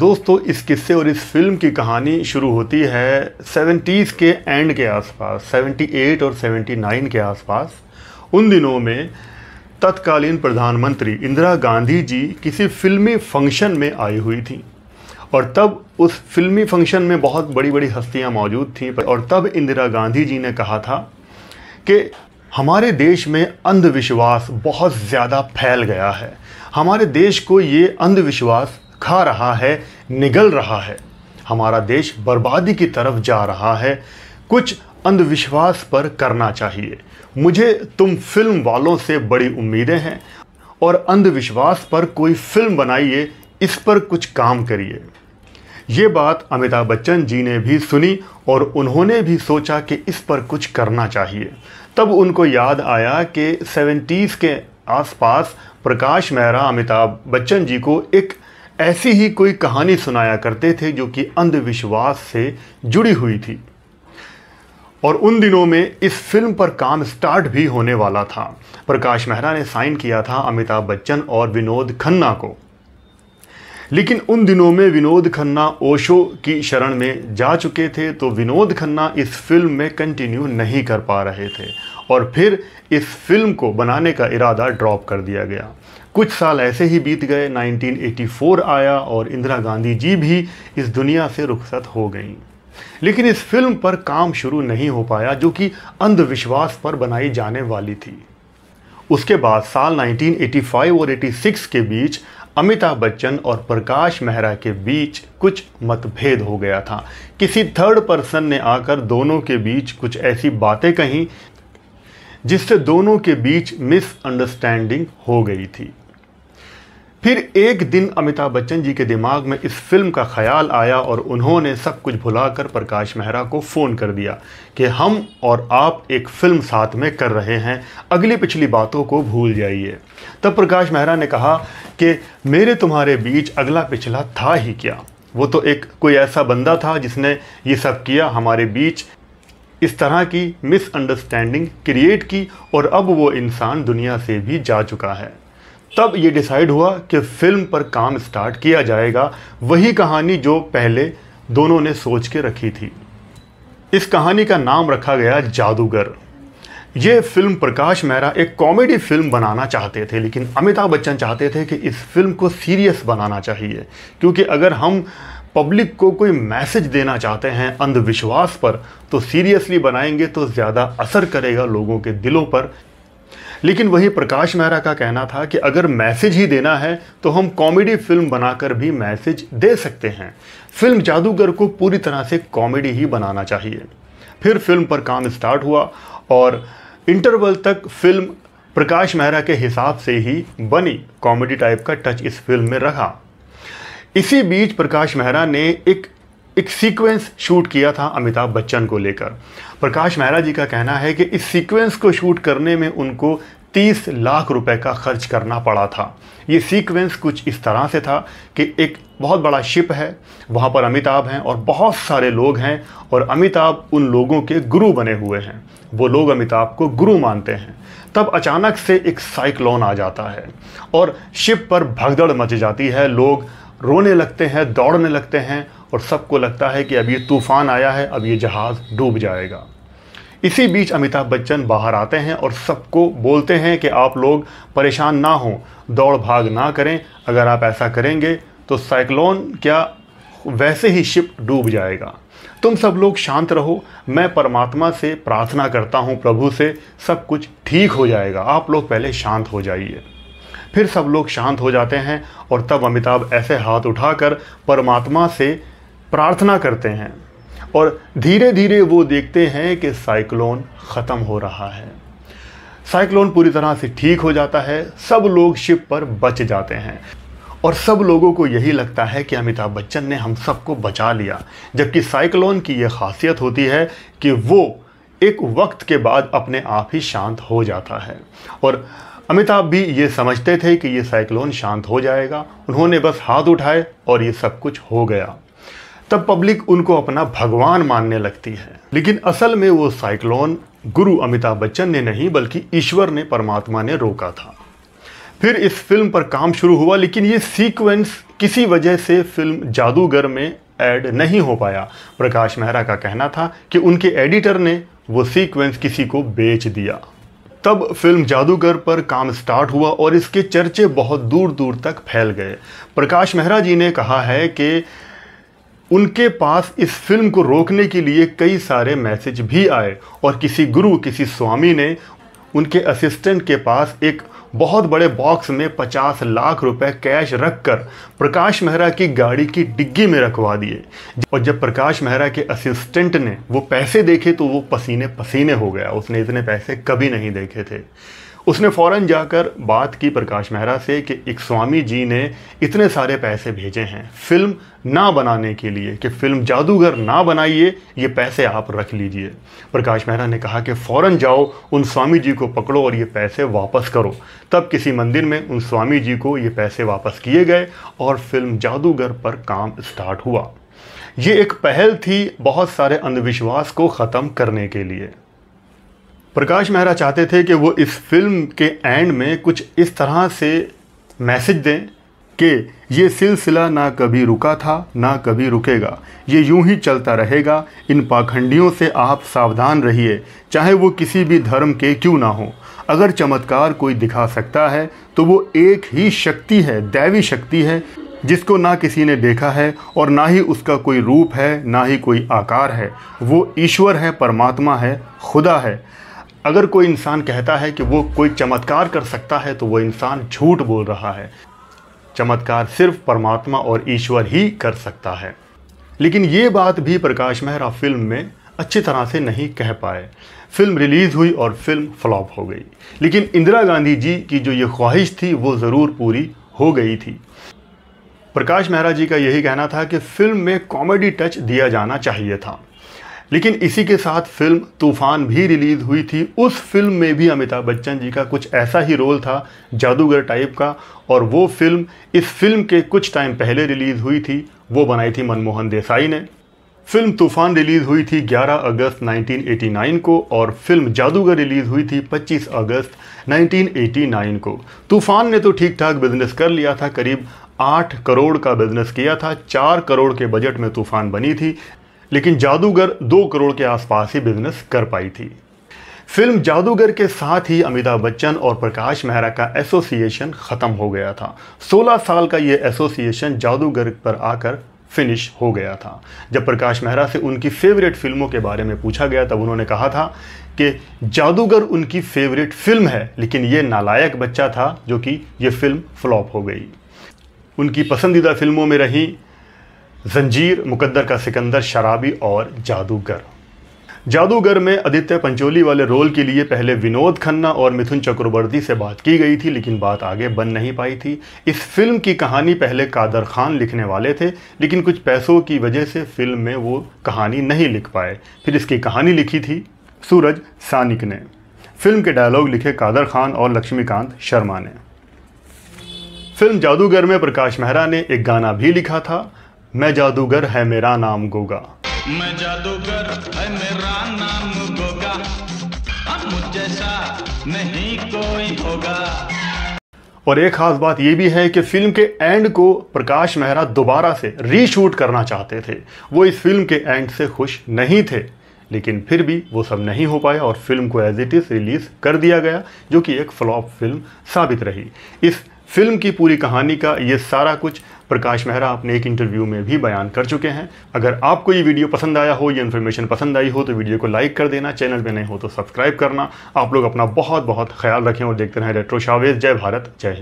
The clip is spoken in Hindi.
दोस्तों इस किस्से और इस फिल्म की कहानी शुरू होती है सेवेंटीज़ के एंड के आसपास सेवेंटी एट और सेवेंटी नाइन के आसपास उन दिनों में तत्कालीन प्रधानमंत्री इंदिरा गांधी जी किसी फिल्मी फंक्शन में आई हुई थी और तब उस फिल्मी फंक्शन में बहुत बड़ी बड़ी हस्तियां मौजूद थीं और तब इंदिरा गांधी जी ने कहा था कि हमारे देश में अंधविश्वास बहुत ज़्यादा फैल गया है हमारे देश को ये अंधविश्वास खा रहा है निगल रहा है हमारा देश बर्बादी की तरफ जा रहा है कुछ अंधविश्वास पर करना चाहिए मुझे तुम फिल्म वालों से बड़ी उम्मीदें हैं और अंधविश्वास पर कोई फिल्म बनाइए इस पर कुछ काम करिए ये बात अमिताभ बच्चन जी ने भी सुनी और उन्होंने भी सोचा कि इस पर कुछ करना चाहिए तब उनको याद आया कि सेवेंटीज़ के आसपास प्रकाश मेहरा अमिताभ बच्चन जी को एक ऐसी ही कोई कहानी सुनाया करते थे जो कि अंधविश्वास से जुड़ी हुई थी और उन दिनों में इस फिल्म पर काम स्टार्ट भी होने वाला था प्रकाश मेहरा ने साइन किया था अमिताभ बच्चन और विनोद खन्ना को लेकिन उन दिनों में विनोद खन्ना ओशो की शरण में जा चुके थे तो विनोद खन्ना इस फिल्म में कंटिन्यू नहीं कर पा रहे थे और फिर इस फिल्म को बनाने का इरादा ड्रॉप कर दिया गया कुछ साल ऐसे ही बीत गए 1984 आया और इंदिरा गांधी जी भी इस दुनिया से रुखसत हो गईं लेकिन इस फिल्म पर काम शुरू नहीं हो पाया जो कि अंधविश्वास पर बनाई जाने वाली थी उसके बाद साल 1985 और 86 के बीच अमिताभ बच्चन और प्रकाश मेहरा के बीच कुछ मतभेद हो गया था किसी थर्ड पर्सन ने आकर दोनों के बीच कुछ ऐसी बातें कहीं जिससे दोनों के बीच मिसअंडरस्टैंडिंग हो गई थी फिर एक दिन अमिताभ बच्चन जी के दिमाग में इस फिल्म का ख्याल आया और उन्होंने सब कुछ भुलाकर प्रकाश मेहरा को फ़ोन कर दिया कि हम और आप एक फ़िल्म साथ में कर रहे हैं अगली पिछली बातों को भूल जाइए तब प्रकाश मेहरा ने कहा कि मेरे तुम्हारे बीच अगला पिछला था ही क्या वो तो एक कोई ऐसा बंदा था जिसने ये सब किया हमारे बीच इस तरह की मिसअंडरस्टैंडिंग क्रिएट की और अब वो इंसान दुनिया से भी जा चुका है तब ये डिसाइड हुआ कि फिल्म पर काम स्टार्ट किया जाएगा वही कहानी जो पहले दोनों ने सोच के रखी थी इस कहानी का नाम रखा गया जादूगर ये फिल्म प्रकाश मेहरा एक कॉमेडी फिल्म बनाना चाहते थे लेकिन अमिताभ बच्चन चाहते थे कि इस फिल्म को सीरियस बनाना चाहिए क्योंकि अगर हम पब्लिक को कोई मैसेज देना चाहते हैं अंधविश्वास पर तो सीरियसली बनाएंगे तो ज़्यादा असर करेगा लोगों के दिलों पर लेकिन वही प्रकाश मेहरा का कहना था कि अगर मैसेज ही देना है तो हम कॉमेडी फिल्म बनाकर भी मैसेज दे सकते हैं फिल्म जादूगर को पूरी तरह से कॉमेडी ही बनाना चाहिए फिर फिल्म पर काम स्टार्ट हुआ और इंटरवल तक फिल्म प्रकाश मेहरा के हिसाब से ही बनी कॉमेडी टाइप का टच इस फिल्म में रखा इसी बीच प्रकाश मेहरा ने एक एक सीक्वेंस शूट किया था अमिताभ बच्चन को लेकर प्रकाश मेहरा जी का कहना है कि इस सीक्वेंस को शूट करने में उनको 30 लाख रुपए का खर्च करना पड़ा था ये सीक्वेंस कुछ इस तरह से था कि एक बहुत बड़ा शिप है वहाँ पर अमिताभ हैं और बहुत सारे लोग हैं और अमिताभ उन लोगों के गुरु बने हुए हैं वो लोग अमिताभ को गुरु मानते हैं तब अचानक से एक साइक्लोन आ जाता है और शिप पर भगदड़ मच जाती है लोग रोने लगते हैं दौड़ने लगते हैं और सबको लगता है कि अब ये तूफ़ान आया है अब ये जहाज़ डूब जाएगा इसी बीच अमिताभ बच्चन बाहर आते हैं और सबको बोलते हैं कि आप लोग परेशान ना हों दौड़ भाग ना करें अगर आप ऐसा करेंगे तो साइक्लोन क्या वैसे ही शिप डूब जाएगा तुम सब लोग शांत रहो मैं परमात्मा से प्रार्थना करता हूँ प्रभु से सब कुछ ठीक हो जाएगा आप लोग पहले शांत हो जाइए फिर सब लोग शांत हो जाते हैं और तब अमिताभ ऐसे हाथ उठाकर परमात्मा से प्रार्थना करते हैं और धीरे धीरे वो देखते हैं कि साइक्लोन ख़त्म हो रहा है साइक्लोन पूरी तरह से ठीक हो जाता है सब लोग शिप पर बच जाते हैं और सब लोगों को यही लगता है कि अमिताभ बच्चन ने हम सबको बचा लिया जबकि साइक्लोन की यह खासियत होती है कि वो एक वक्त के बाद अपने आप ही शांत हो जाता है और अमिताभ भी ये समझते थे कि ये साइक्लोन शांत हो जाएगा उन्होंने बस हाथ उठाए और ये सब कुछ हो गया तब पब्लिक उनको अपना भगवान मानने लगती है लेकिन असल में वो साइक्लोन गुरु अमिताभ बच्चन ने नहीं बल्कि ईश्वर ने परमात्मा ने रोका था फिर इस फिल्म पर काम शुरू हुआ लेकिन ये सीक्वेंस किसी वजह से फिल्म जादूगर में ऐड नहीं हो पाया प्रकाश मेहरा का कहना था कि उनके एडिटर ने वो सीक्वेंस किसी को बेच दिया तब फिल्म जादूगर पर काम स्टार्ट हुआ और इसके चर्चे बहुत दूर दूर तक फैल गए प्रकाश मेहरा जी ने कहा है कि उनके पास इस फिल्म को रोकने के लिए कई सारे मैसेज भी आए और किसी गुरु किसी स्वामी ने उनके असिस्टेंट के पास एक बहुत बड़े बॉक्स में पचास लाख रुपए कैश रखकर प्रकाश मेहरा की गाड़ी की डिग्गी में रखवा दिए और जब प्रकाश मेहरा के असिस्टेंट ने वो पैसे देखे तो वो पसीने पसीने हो गया उसने इतने पैसे कभी नहीं देखे थे उसने फ़ौरन जाकर बात की प्रकाश मेहरा से कि एक स्वामी जी ने इतने सारे पैसे भेजे हैं फिल्म ना बनाने के लिए कि फिल्म जादूगर ना बनाइए ये पैसे आप रख लीजिए प्रकाश मेहरा ने कहा कि फ़ौरन जाओ उन स्वामी जी को पकड़ो और ये पैसे वापस करो तब किसी मंदिर में उन स्वामी जी को ये पैसे वापस किए गए और फिल्म जादूगर पर काम स्टार्ट हुआ ये एक पहल थी बहुत सारे अंधविश्वास को ख़त्म करने के लिए प्रकाश मेहरा चाहते थे कि वो इस फिल्म के एंड में कुछ इस तरह से मैसेज दें कि ये सिलसिला ना कभी रुका था ना कभी रुकेगा ये यूं ही चलता रहेगा इन पाखंडियों से आप सावधान रहिए चाहे वो किसी भी धर्म के क्यों ना हो अगर चमत्कार कोई दिखा सकता है तो वो एक ही शक्ति है दैवी शक्ति है जिसको ना किसी ने देखा है और ना ही उसका कोई रूप है ना ही कोई आकार है वो ईश्वर है परमात्मा है खुदा है अगर कोई इंसान कहता है कि वो कोई चमत्कार कर सकता है तो वो इंसान झूठ बोल रहा है चमत्कार सिर्फ परमात्मा और ईश्वर ही कर सकता है लेकिन ये बात भी प्रकाश मेहरा फिल्म में अच्छी तरह से नहीं कह पाए फिल्म रिलीज़ हुई और फिल्म फ्लॉप हो गई लेकिन इंदिरा गांधी जी की जो ये ख्वाहिश थी वो ज़रूर पूरी हो गई थी प्रकाश मेहरा जी का यही कहना था कि फिल्म में कॉमेडी टच दिया जाना चाहिए था लेकिन इसी के साथ फिल्म तूफान भी रिलीज़ हुई थी उस फिल्म में भी अमिताभ बच्चन जी का कुछ ऐसा ही रोल था जादूगर टाइप का और वो फिल्म इस फिल्म के कुछ टाइम पहले रिलीज़ हुई थी वो बनाई थी मनमोहन देसाई ने फिल्म तूफान रिलीज़ हुई थी 11 अगस्त 1989 को और फिल्म जादूगर रिलीज़ हुई थी 25 अगस्त 1989 को तूफान ने तो ठीक ठाक बिजनेस कर लिया था करीब आठ करोड़ का बिजनेस किया था चार करोड़ के बजट में तूफान बनी थी लेकिन जादूगर दो करोड़ के आसपास ही बिजनेस कर पाई थी फिल्म जादूगर के साथ ही अमिताभ बच्चन और प्रकाश मेहरा का एसोसिएशन ख़त्म हो गया था 16 साल का ये एसोसिएशन जादूगर पर आकर फिनिश हो गया था जब प्रकाश मेहरा से उनकी फेवरेट फिल्मों के बारे में पूछा गया तब उन्होंने कहा था कि जादूगर उनकी फेवरेट फिल्म है लेकिन ये नालायक बच्चा था जो कि ये फिल्म फ्लॉप हो गई उनकी पसंदीदा फिल्मों में रही जंजीर मुकद्दर का सिकंदर शराबी और जादूगर जादूगर में आदित्य पंचोली वाले रोल के लिए पहले विनोद खन्ना और मिथुन चक्रवर्ती से बात की गई थी लेकिन बात आगे बन नहीं पाई थी इस फिल्म की कहानी पहले कादर खान लिखने वाले थे लेकिन कुछ पैसों की वजह से फिल्म में वो कहानी नहीं लिख पाए फिर इसकी कहानी लिखी थी सूरज सानिक ने फिल्म के डायलॉग लिखे कादर खान और लक्ष्मीकांत शर्मा ने फिल्म जादूगर में प्रकाश मेहरा ने एक गाना भी लिखा था मैं जादूगर है मेरा नाम गोगा मैं जादूगर है मेरा नाम गोगा अब मुझ जैसा नहीं कोई होगा और एक खास बात यह भी है कि फिल्म के एंड को प्रकाश मेहरा दोबारा से रीशूट करना चाहते थे वो इस फिल्म के एंड से खुश नहीं थे लेकिन फिर भी वो सब नहीं हो पाया और फिल्म को एज इट इज़ रिलीज़ कर दिया गया जो कि एक फ्लॉप फिल्म साबित रही इस फिल्म की पूरी कहानी का ये सारा कुछ प्रकाश मेहरा अपने एक इंटरव्यू में भी बयान कर चुके हैं अगर आपको ये वीडियो पसंद आया हो ये इन्फॉर्मेशन पसंद आई हो तो वीडियो को लाइक कर देना चैनल पर नहीं हो तो सब्सक्राइब करना आप लोग अपना बहुत बहुत ख्याल रखें और देखते रहें रेट्रो शावेज जय भारत जय हिंद